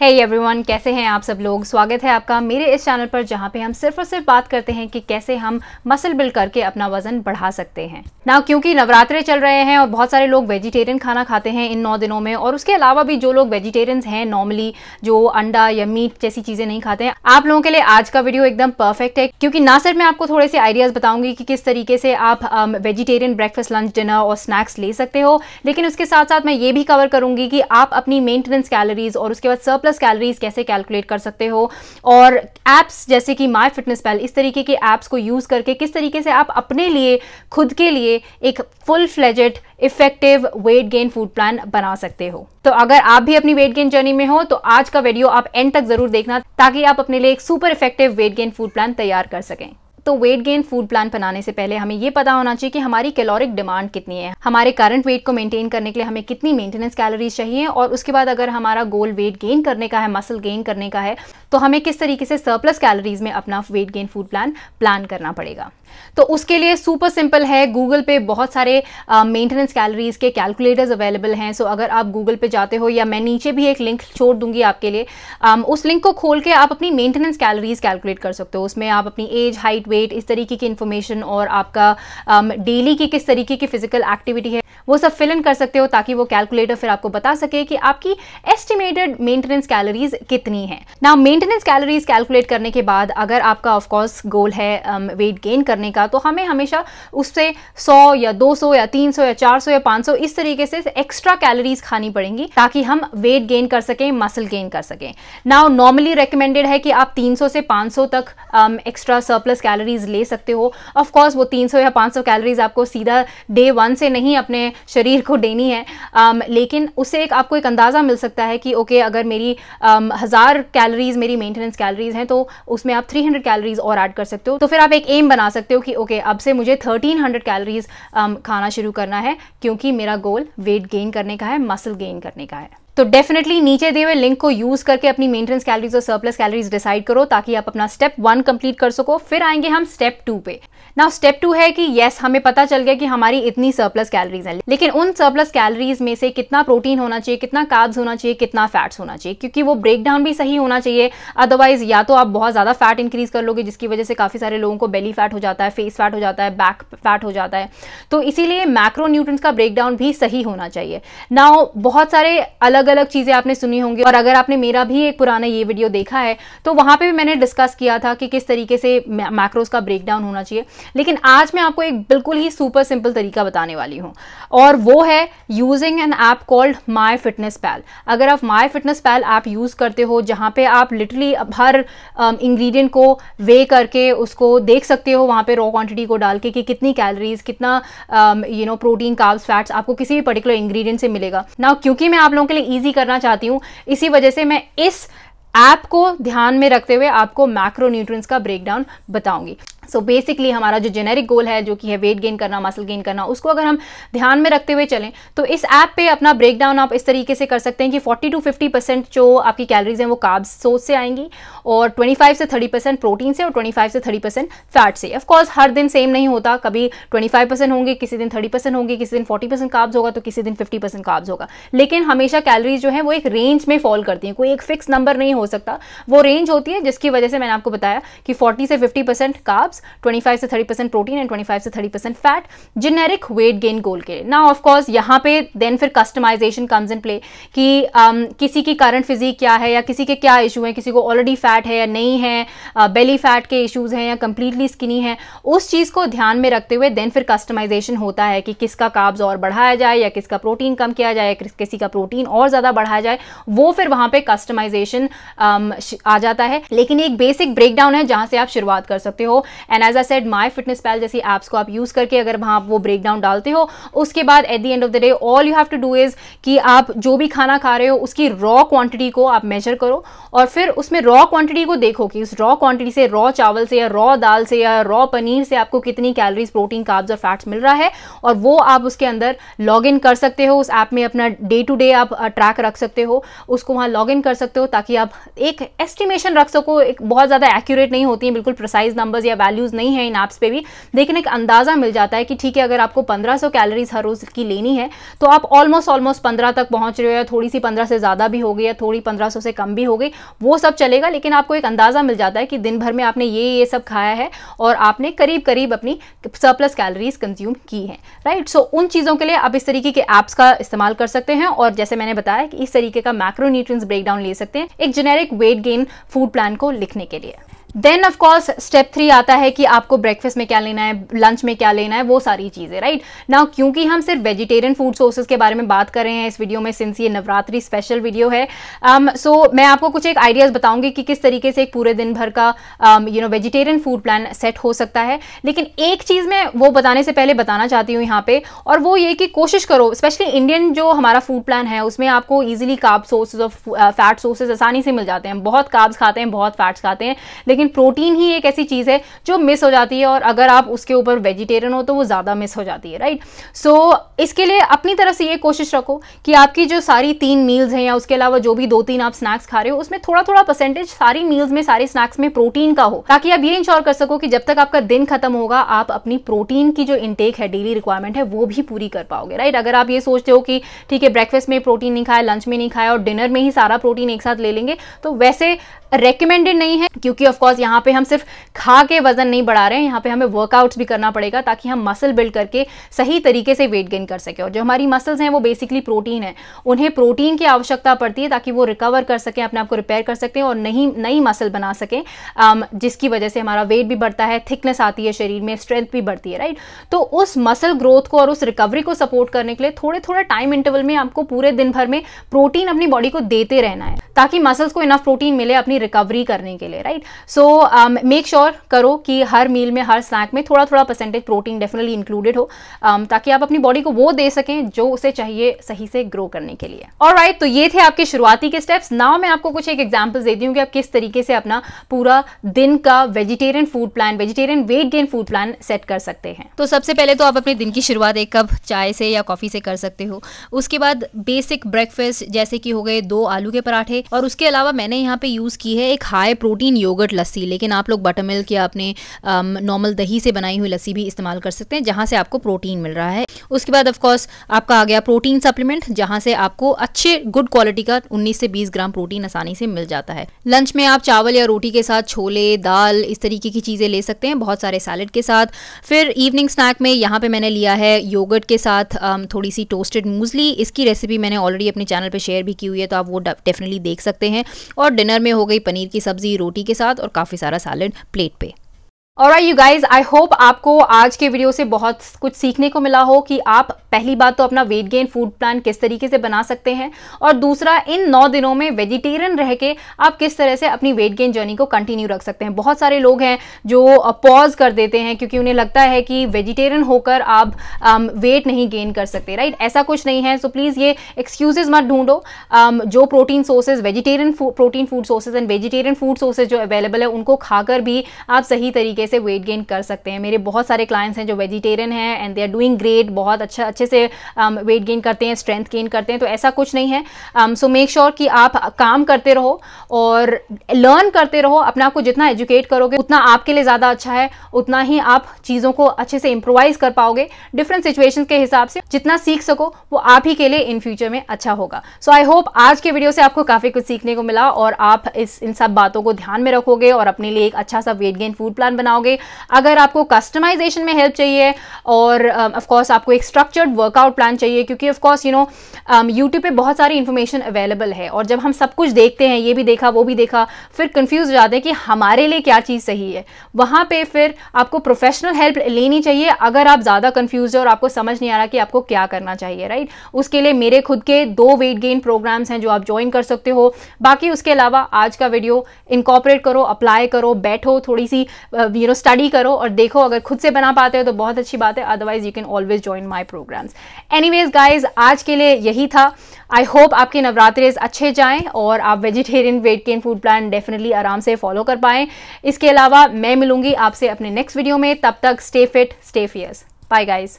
है hey everyone कैसे हैं आप सब लोग स्वागत है आपका मेरे इस चैनल पर जहां पे हम सिर्फ और सिर्फ बात करते हैं कि कैसे हम मसल बिल्ड करके अपना वजन बढ़ा सकते हैं ना क्योंकि नवरात्रे चल रहे हैं और बहुत सारे लोग वेजिटेरियन खाना खाते हैं इन नौ दिनों में और उसके अलावा भी जो लोग वेजिटेरियंस हैं नॉर्मली जो अंडा या मीट जैसी चीज़ें नहीं खाते हैं आप लोगों के लिए आज का वीडियो एकदम परफेक्ट है क्योंकि ना सिर्फ मैं आपको थोड़े से आइडियाज़ बताऊंगी कि किस तरीके से आप वेजिटेरियन ब्रेकफास्ट लंच डिनर और स्नैक्स ले सकते हो लेकिन उसके साथ साथ मैं ये भी कवर करूंगी कि आप अपनी मेंटेनेंस कैलोरीज और उसके बाद सर्प सरप्लस कैलोरीज कैसे कैलकुलेट कर सकते हो और एप्स जैसे कि माई फिटनेस पैल इस तरीके के एप्स को यूज़ करके किस तरीके से आप अपने लिए खुद के लिए एक full fledged effective weight gain food plan बना सकते हो तो अगर आप भी अपनी वेट गेन जर्नी में हो तो आज का वीडियो आप एंड तक जरूर देखना ताकि आप अपने लिए एक super effective weight gain food plan तैयार कर सकें तो वेट गेन फूड प्लान बनाने से पहले हमें ये पता होना चाहिए कि हमारी कैलोरिक डिमांड कितनी है हमारे करंट वेट को मेंटेन करने के लिए हमें कितनी मेंटेनेंस कैलोरीज चाहिए और उसके बाद अगर हमारा गोल वेट गेन करने का है मसल गेन करने का है तो हमें किस तरीके से सरप्लस कैलोरीज में अपना weight gain food plan plan करना पड़ेगा तो उसके लिए सुपर सिंपल है गूगल पे बहुत सारे मेंटेनेंस uh, कैलोरीज के कैलकुलेटर्स अवेलेबल हैं सो अगर आप गूगल पे जाते हो या मैं नीचे भी एक लिंक छोड़ दूंगी आपके लिए um, उस लिंक को खोल के आप अपनी मेंटेनेंस कैलोरीज कैलकुलेट कर सकते हो उसमें आप अपनी एज हाइट वेट वेट इस तरीके की इन्फॉर्मेशन और आपका डेली um, की किस तरीके की फिजिकल एक्टिविटी है वो सब फिल इन कर सकते हो ताकि वो कैलकुलेटर फिर आपको बता सके कि आपकी एस्टिमेटेड मेंटेनेंस कैलोरीज कितनी है ना मेंटेनेंस कैलोरीज कैलकुलेट करने के बाद अगर आपका ऑफकोर्स गोल है वेट um, गेन करने का तो हमें हमेशा उससे 100 या 200 या 300 या 400 या 500 इस तरीके से एक्स्ट्रा कैलोरीज खानी पड़ेंगी ताकि हम वेट गेन कर सकें मसल गेन कर सकें नाउ नॉर्मली रिकमेंडेड है कि आप तीन से पांच तक एक्स्ट्रा सरप्लस कैलोरी कैलोरीज ले सकते हो ऑफकोर्स वो 300 या 500 कैलोरीज आपको सीधा डे वन से नहीं अपने शरीर को देनी है um, लेकिन उससे एक आपको एक अंदाज़ा मिल सकता है कि ओके okay, अगर मेरी um, हज़ार कैलोरीज मेरी मेंटेनेंस कैलोरीज हैं तो उसमें आप 300 कैलोरीज और ऐड कर सकते हो तो फिर आप एक एम बना सकते हो कि ओके okay, अब से मुझे 1300 कैलोरीज um, खाना शुरू करना है क्योंकि मेरा गोल वेट गेन करने का है मसल गेन करने का है तो डेफिनेटली नीचे दिए हुए लिंक को यूज़ करके अपनी मेंटेनेंस कैलोरीज और सरप्लस कैलोरीज डिसाइड करो ताकि आप अपना स्टेप वन कंप्लीट कर सको फिर आएंगे हम स्टेप टू पे ना स्टेप टू है कि येस हमें पता चल गया कि हमारी इतनी सरप्लस कैलोरीज हैं लेकिन उन सरप्लस कैलोरीज में से कितना प्रोटीन होना चाहिए कितना कार्ब्स होना चाहिए कितना फैट्स होना चाहिए क्योंकि वो ब्रेक डाउन भी सही होना चाहिए अदरवाइज या तो आप बहुत ज़्यादा फैट इंक्रीज कर लोगे जिसकी वजह से काफ़ी सारे लोगों को बेली फैट हो जाता है फेस फैट हो जाता है बैक फैट हो जाता है तो इसीलिए मैक्रोन्यूट्रंस का ब्रेक डाउन भी सही होना चाहिए ना बहुत सारे अलग अलग अलग चीजें आपने सुनी होंगी और अगर आपने मेरा भी एक पुराना ये वीडियो देखा है तो वहां पे भी मैंने डिस्कस किया था कि किस तरीके से मैक्रोस का ब्रेकडाउन होना चाहिए लेकिन आज मैं आपको एक बिल्कुल ही सुपर सिंपल तरीका बताने वाली हूँ और वो है using an app called My Fitness Pal अगर आप My Fitness Pal app use करते हो जहाँ पे आप लिटरली हर इंग्रीडियंट um, को वे करके उसको देख सकते हो वहां पे रॉ क्वांटिटी को डाल के कि कितनी कैलोरीज कितना you know protein carbs fats आपको किसी भी पर्टिकुलर इंग्रेडिएंट से मिलेगा ना क्योंकि मैं आप लोगों के लिए ईजी करना चाहती हूँ इसी वजह से मैं इस ऐप को ध्यान में रखते हुए आपको मैक्रो का ब्रेकडाउन बताऊंगी सो so बेसिकली हमारा जो जेनेरिक गोल है जो कि है वेट गेन करना मसल गेन करना उसको अगर हम ध्यान में रखते हुए चलें तो इस ऐप पे अपना ब्रेकडाउन आप इस तरीके से कर सकते हैं कि 40 टू 50 परसेंट जो आपकी कैलोरीज हैं वो काब्स सोर्स से आएंगी और 25 से 30 परसेंट प्रोटीन से और 25 से 30 परसेंट फैट से ऑफकोर्स हर दिन सेम नहीं होता कभी ट्वेंटी परसेंट होंगे किसी दिन थर्टी परसेंट होंगे किसी दिन फोर्टी परसेंट काब्स होगा तो किसी दिन फिफ्टी परसेंट काब्स होगा लेकिन हमेशा कैलरीज जो है वो एक रेंज में फॉल करती हैं कोई एक फिक्स नंबर नहीं हो सकता वो रेंज होती है जिसकी वजह से मैंने आपको बताया कि फोर्टी से फिफ्टी परसेंट काब्स carbs 25 से 30 परसेंट प्रोटीन एंड 25 से 30 percent fat generic weight gain goal के लिए ना ऑफकोर्स यहाँ पे देन फिर कस्टमाइजेशन कम्स इन प्ले कि um, किसी की करंट फिजिक क्या है या किसी के क्या इशू हैं किसी को ऑलरेडी फैट है या नहीं है बेली uh, फैट के इशूज़ हैं या कंप्लीटली स्किनी है उस चीज़ को ध्यान में रखते हुए देन फिर कस्टमाइजेशन होता है कि किसका काब्ज और बढ़ाया जाए या किसका प्रोटीन कम किया जाए किसी का प्रोटीन और ज़्यादा बढ़ाया जाए वो फिर वहाँ पर कस्टमाइजेशन um, आ जाता है लेकिन एक बेसिक ब्रेकडाउन है जहाँ से आप शुरुआत कर सकते हो and as I said My Fitness Pal जैसी ऐप्स को आप यूज़ करके अगर वहाँ वो ब्रेक डाउन डालते हो उसके बाद at the end of the day all you have to do is कि आप जो भी खाना खा रहे हो उसकी रॉ क्वांटिटी को आप मेजर करो और फिर उसमें रॉ क्वांटिटी को देखो कि उस रॉ क्वांटिटी से रॉ चावल से या रॉ दाल से या रॉ पनीर से आपको कितनी कैलोरीज प्रोटीन काब्स और फैट्स मिल रहा है और वो आप उसके अंदर लॉग इन कर सकते हो उस ऐप में अपना डे टू डे आप ट्रैक रख सकते हो उसको वहाँ लॉग इन कर सकते हो ताकि आप एक एस्टिमेशन रख सको एक बहुत ज़्यादा एक्यूरेट नहीं होती है बिल्कुल प्रोसाइज नंबर्स या वैल्यू वैल्यूज़ नहीं है इन ऐप्स पे भी लेकिन एक अंदाज़ा मिल जाता है कि ठीक है अगर आपको 1500 कैलोरीज हर रोज़ की लेनी है तो आप ऑलमोस्ट ऑलमोस्ट 15 तक पहुंच रहे हो या थोड़ी सी 15 से ज़्यादा भी हो गई या थोड़ी 1500 से कम भी हो गई वो सब चलेगा लेकिन आपको एक अंदाज़ा मिल जाता है कि दिन भर में आपने ये ये सब खाया है और आपने करीब करीब अपनी सरप्लस कैलोरीज कंज्यूम की है राइट सो उन चीज़ों के लिए आप इस तरीके के ऐप्स का इस्तेमाल कर सकते हैं और जैसे मैंने बताया कि इस तरीके का मैक्रोन्यूट्रिय ब्रेकडाउन ले सकते हैं एक generic weight gain food plan को लिखने के लिए देन ऑफकोर्स स्टेप थ्री आता है कि आपको ब्रेकफास्ट में क्या लेना है लंच में क्या लेना है वो सारी चीज़ें राइट नाउ क्योंकि हम सिर्फ वेजिटेरियन फूड सोर्सेज के बारे में बात कर रहे हैं इस वीडियो में सिंस ये नवरात्रि स्पेशल वीडियो है um, सो so, मैं आपको कुछ एक आइडियाज़ बताऊंगी कि किस तरीके से एक पूरे दिन भर का you know vegetarian food plan set हो सकता है लेकिन एक चीज़ मैं वो बताने से पहले बताना चाहती हूँ यहाँ पे और वो ये कि कोशिश करो स्पेशली इंडियन जो हमारा फूड प्लान है उसमें आपको easily carbs sources of fat sources आसानी से मिल जाते हैं बहुत काब्स खाते हैं बहुत फैट्स खाते हैं लेकिन लेकिन प्रोटीन ही एक ऐसी चीज़ है जो मिस हो जाती है और अगर आप उसके ऊपर वेजिटेरियन हो तो वो ज़्यादा मिस हो जाती है राइट सो so, इसके लिए अपनी तरफ से ये कोशिश रखो कि आपकी जो सारी तीन मील्स हैं या उसके अलावा जो भी दो तीन आप स्नैक्स खा रहे हो उसमें थोड़ा थोड़ा परसेंटेज सारी मील्स में सारे स्नैक्स में प्रोटीन का हो ताकि आप ये इंश्योर कर सको कि जब तक आपका दिन खत्म होगा आप अपनी प्रोटीन की जो इनटेक है डेली रिक्वायरमेंट है वो भी पूरी कर पाओगे राइट अगर आप ये सोचते हो कि ठीक है ब्रेकफास्ट में प्रोटीन नहीं खाया लंच में नहीं खाया और डिनर में ही सारा प्रोटीन एक साथ ले लेंगे तो वैसे रिकमेंडेड नहीं है क्योंकि ऑफ कोर्स यहाँ पे हम सिर्फ खा के वजन नहीं बढ़ा रहे हैं यहाँ पे हमें वर्कआउट्स भी करना पड़ेगा ताकि हम मसल बिल्ड करके सही तरीके से वेट गेन कर सके और जो हमारी मसल्स हैं वो बेसिकली प्रोटीन है उन्हें प्रोटीन की आवश्यकता पड़ती है ताकि वो रिकवर कर सकें अपने आप को रिपेयर कर सकें और नई नई मसल बना सकें um, जिसकी वजह से हमारा वेट भी बढ़ता है थिकनेस आती है शरीर में स्ट्रेंथ भी बढ़ती है राइट तो उस मसल ग्रोथ को और उस रिकवरी को सपोर्ट करने के लिए थोड़े थोड़े टाइम इंटरवल में आपको पूरे दिन भर में प्रोटीन अपनी बॉडी को देते रहना है ताकि मसल्स को इनफ प्रोटीन मिले अपनी अपनी रिकवरी करने के लिए राइट सो मेक श्योर करो कि हर मील में हर स्नैक में थोड़ा थोड़ा परसेंटेज प्रोटीन डेफिनेटली इंक्लूडेड हो um, ताकि आप अपनी बॉडी को वो दे सकें जो उसे चाहिए सही से ग्रो करने के लिए और राइट right, तो ये थे आपके शुरुआती के स्टेप्स नाउ मैं आपको कुछ एक एग्जाम्पल दे दूँ कि आप किस तरीके से अपना पूरा दिन का vegetarian food plan vegetarian weight gain food plan set कर सकते हैं तो सबसे पहले तो आप अपने दिन की शुरुआत एक कप चाय से या कॉफ़ी से कर सकते हो उसके बाद बेसिक ब्रेकफास्ट जैसे कि हो गए दो आलू के पराठे और उसके अलावा मैंने यहाँ पे यूज़ किया की है एक हाई प्रोटीन योगर्ट लस्सी लेकिन आप लोग बटर मिल्क या अपने नॉर्मल um, दही से बनाई हुई लस्सी भी इस्तेमाल कर सकते हैं जहाँ से आपको प्रोटीन मिल रहा है उसके बाद ऑफकोर्स आपका आ गया प्रोटीन सप्लीमेंट जहाँ से आपको अच्छे गुड क्वालिटी का उन्नीस से बीस ग्राम प्रोटीन आसानी से मिल जाता है लंच में आप चावल या रोटी के साथ छोले दाल इस तरीके की चीज़ें ले सकते हैं बहुत सारे सैलड के साथ फिर इवनिंग स्नैक में यहाँ पे मैंने लिया है योगर्ट के साथ थोड़ी सी टोस्टेड मूजली इसकी रेसिपी मैंने ऑलरेडी अपने चैनल पे शेयर भी की हुई है तो आप वो डेफिनेटली देख सकते हैं और डिनर में हो गई गई पनीर की सब्ज़ी रोटी के साथ और काफ़ी सारा सैलड प्लेट पे और I you guys I hope आपको आज के वीडियो से बहुत कुछ सीखने को मिला हो कि आप पहली बात तो अपना वेट गेन फूड प्लान किस तरीके से बना सकते हैं और दूसरा इन नौ दिनों में वेजिटेरियन रह के आप किस तरह से अपनी वेट गेन जर्नी को कंटिन्यू रख सकते हैं बहुत सारे लोग हैं जो पॉज कर देते हैं क्योंकि उन्हें लगता है कि वेजिटेरियन होकर आप आम, वेट नहीं गेन कर सकते राइट ऐसा कुछ नहीं है सो so प्लीज़ ये एक्सक्यूजेज मत ढूंढो जो protein sources vegetarian protein food sources and vegetarian food sources जो अवेलेबल है उनको खाकर भी आप सही तरीके से वेट गेन कर सकते हैं मेरे बहुत सारे क्लाइंट्स हैं जो वेजिटेरियन हैं and they are doing great बहुत अच्छा अच्छे से वेट um, गेन करते हैं स्ट्रेंथ गेन करते हैं तो ऐसा कुछ नहीं है सो मेक श्योर कि आप काम करते रहो और लर्न करते रहो अपने आप को जितना एजुकेट करोगे उतना आपके लिए ज़्यादा अच्छा है उतना ही आप चीज़ों को अच्छे से इम्प्रोवाइज कर पाओगे डिफरेंट सिचुएशन के हिसाब से जितना सीख सको वो आप ही के लिए इन फ्यूचर में अच्छा होगा सो आई होप आज के वीडियो से आपको काफ़ी कुछ सीखने को मिला और आप इस इन सब बातों को ध्यान में रखोगे और अपने लिए एक अच्छा सा वेट गेन फूड प्लान बनाओ बनाओगे अगर आपको कस्टमाइजेशन में हेल्प चाहिए और ऑफकोर्स um, uh, आपको एक स्ट्रक्चर्ड वर्कआउट प्लान चाहिए क्योंकि ऑफकोर्स यू नो यूट्यूब पर बहुत सारी इन्फॉर्मेशन अवेलेबल है और जब हम सब कुछ देखते हैं ये भी देखा वो भी देखा फिर कन्फ्यूज हो जाते हैं कि हमारे लिए क्या चीज़ सही है वहाँ पर फिर आपको प्रोफेशनल हेल्प लेनी चाहिए अगर आप ज़्यादा कन्फ्यूज हो और आपको समझ नहीं आ रहा कि आपको क्या करना चाहिए राइट उसके लिए मेरे खुद के दो वेट गेन प्रोग्राम्स हैं जो आप ज्वाइन कर सकते हो बाकी उसके अलावा आज का वीडियो इनकॉपरेट करो अप्लाई करो बैठो थोड़ी सी यू uh, नो स्टडी करो और देखो अगर खुद से बना पाते हो तो बहुत अच्छी बात है otherwise you can always join my programmes anyways guys आज के लिए यही था आई होप आपके नवरात्रेज अच्छे जाएँ और आप vegetarian weight gain food plan definitely आराम से फॉलो कर पाएँ इसके अलावा मैं मिलूंगी आपसे अपने नेक्स्ट वीडियो में तब तक stay fit stay fierce bye guys